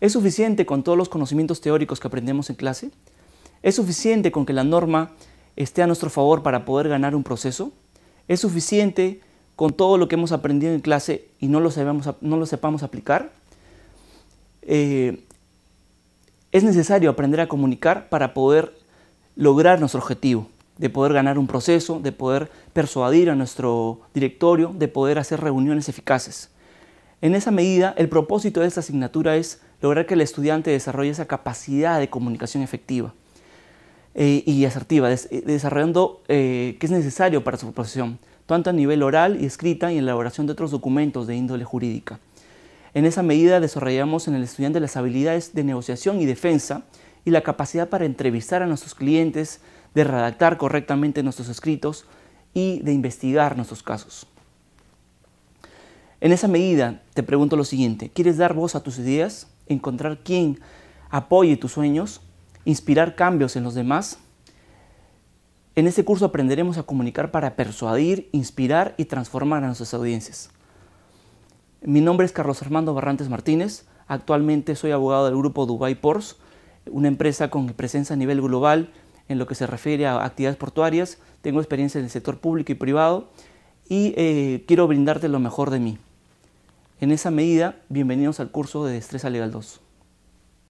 ¿Es suficiente con todos los conocimientos teóricos que aprendemos en clase? ¿Es suficiente con que la norma esté a nuestro favor para poder ganar un proceso? ¿Es suficiente con todo lo que hemos aprendido en clase y no lo, sabemos, no lo sepamos aplicar? Eh, es necesario aprender a comunicar para poder lograr nuestro objetivo, de poder ganar un proceso, de poder persuadir a nuestro directorio, de poder hacer reuniones eficaces. En esa medida, el propósito de esta asignatura es lograr que el estudiante desarrolle esa capacidad de comunicación efectiva eh, y asertiva, eh, desarrollando eh, que es necesario para su profesión, tanto a nivel oral y escrita y en la elaboración de otros documentos de índole jurídica. En esa medida desarrollamos en el estudiante las habilidades de negociación y defensa y la capacidad para entrevistar a nuestros clientes, de redactar correctamente nuestros escritos y de investigar nuestros casos. En esa medida, te pregunto lo siguiente, ¿quieres dar voz a tus ideas? ¿Encontrar quién apoye tus sueños? ¿Inspirar cambios en los demás? En este curso aprenderemos a comunicar para persuadir, inspirar y transformar a nuestras audiencias. Mi nombre es Carlos Armando Barrantes Martínez. Actualmente soy abogado del grupo Dubai Ports, una empresa con presencia a nivel global en lo que se refiere a actividades portuarias. Tengo experiencia en el sector público y privado y eh, quiero brindarte lo mejor de mí. En esa medida, bienvenidos al curso de Destreza Legal 2.